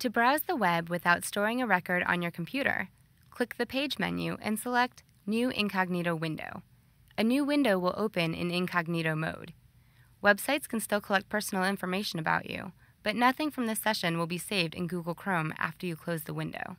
To browse the web without storing a record on your computer, click the Page menu and select New Incognito Window. A new window will open in incognito mode. Websites can still collect personal information about you, but nothing from this session will be saved in Google Chrome after you close the window.